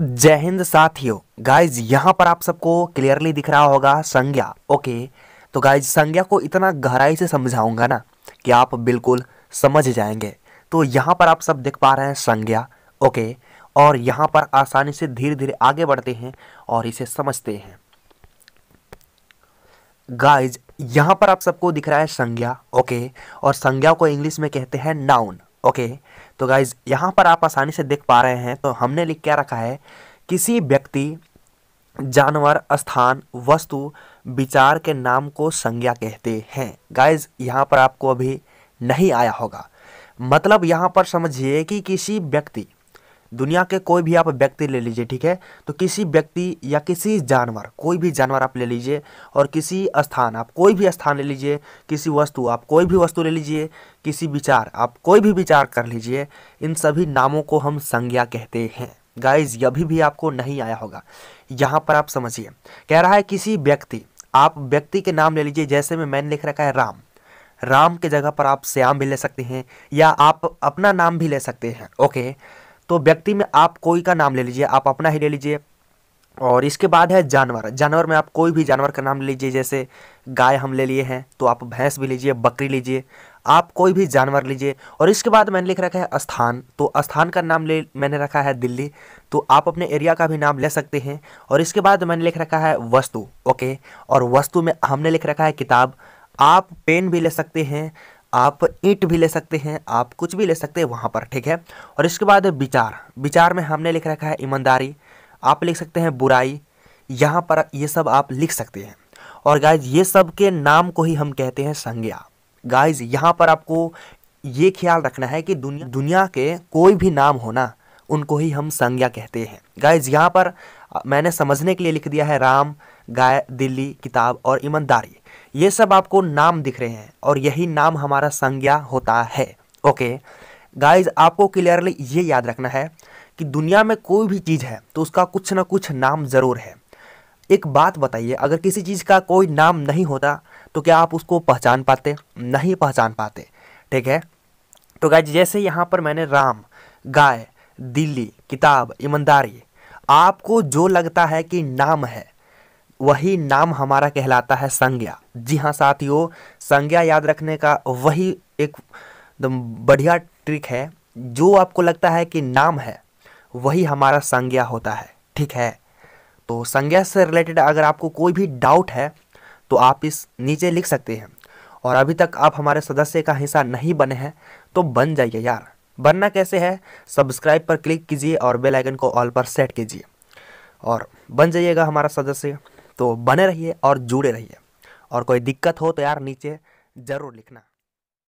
जय हिंद साथियों गाइज यहां पर आप सबको क्लियरली दिख रहा होगा संज्ञा ओके तो गाइज संज्ञा को इतना गहराई से समझाऊंगा ना कि आप बिल्कुल समझ जाएंगे तो यहां पर आप सब देख पा रहे हैं संज्ञा ओके और यहां पर आसानी से धीरे धीरे आगे बढ़ते हैं और इसे समझते हैं गाइज यहां पर आप सबको दिख रहा है संज्ञा ओके और संज्ञा को इंग्लिश में कहते हैं नाउन ओके तो गाइज यहाँ पर आप आसानी से देख पा रहे हैं तो हमने लिख क्या रखा है किसी व्यक्ति जानवर स्थान वस्तु विचार के नाम को संज्ञा कहते हैं गाइज यहाँ पर आपको अभी नहीं आया होगा मतलब यहाँ पर समझिए कि किसी व्यक्ति दुनिया के कोई भी आप व्यक्ति ले लीजिए ठीक है तो किसी व्यक्ति या किसी जानवर कोई भी जानवर आप ले लीजिए और किसी स्थान आप कोई भी स्थान ले लीजिए किसी वस्तु आप कोई भी वस्तु ले लीजिए किसी विचार आप कोई भी विचार कर लीजिए इन सभी नामों को हम संज्ञा कहते हैं गाइज अभी भी आपको नहीं आया होगा यहाँ पर आप समझिए कह रहा है किसी व्यक्ति आप व्यक्ति के नाम ले लीजिए जैसे में मैंने लिख रखा है राम राम के जगह पर आप श्याम भी ले सकते हैं या आप अपना नाम भी ले सकते हैं ओके तो व्यक्ति में आप कोई का नाम ले लीजिए आप अपना ही ले लीजिए और इसके बाद है जानवर जानवर में आप कोई भी जानवर का नाम ले लीजिए जैसे गाय हम ले लिए हैं तो आप भैंस भी लीजिए बकरी लीजिए आप कोई भी जानवर लीजिए और इसके बाद मैंने लिख रखा है स्थान तो स्थान का नाम ले मैंने रखा है दिल्ली तो आप अपने एरिया का भी नाम ले सकते हैं और इसके बाद मैंने लिख रखा है वस्तु ओके और वस्तु में हमने लिख रखा है किताब आप पेन भी ले सकते हैं आप ईंट भी ले सकते हैं आप कुछ भी ले सकते हैं वहाँ पर ठीक है और इसके बाद विचार विचार में हमने लिख रखा है ईमानदारी आप लिख सकते हैं बुराई यहाँ पर ये सब आप लिख सकते हैं और गाइज ये सब के नाम को ही हम कहते हैं संज्ञा गाइज यहाँ पर आपको ये ख्याल रखना है कि दुनिया दुनिया के कोई भी नाम होना उनको ही हम संज्ञा कहते हैं गाइज यहाँ पर मैंने समझने के लिए लिख दिया है राम गाय दिल्ली किताब और ईमानदारी ये सब आपको नाम दिख रहे हैं और यही नाम हमारा संज्ञा होता है ओके गाइज आपको क्लियरली ये याद रखना है कि दुनिया में कोई भी चीज़ है तो उसका कुछ ना कुछ नाम ज़रूर है एक बात बताइए अगर किसी चीज़ का कोई नाम नहीं होता तो क्या आप उसको पहचान पाते नहीं पहचान पाते ठीक है तो गाय जैसे यहाँ पर मैंने राम गाय दिल्ली किताब ईमानदारी आपको जो लगता है कि नाम है वही नाम हमारा कहलाता है संज्ञा जी हाँ साथियों संज्ञा याद रखने का वही एक एकदम बढ़िया ट्रिक है जो आपको लगता है कि नाम है वही हमारा संज्ञा होता है ठीक है तो संज्ञा से रिलेटेड अगर आपको कोई भी डाउट है तो आप इस नीचे लिख सकते हैं और अभी तक आप हमारे सदस्य का हिस्सा नहीं बने हैं तो बन जाइए यार बनना कैसे है सब्सक्राइब पर क्लिक कीजिए और बेल आइकन को ऑल पर सेट कीजिए और बन जाइएगा हमारा सदस्य तो बने रहिए और जुड़े रहिए और कोई दिक्कत हो तो यार नीचे ज़रूर लिखना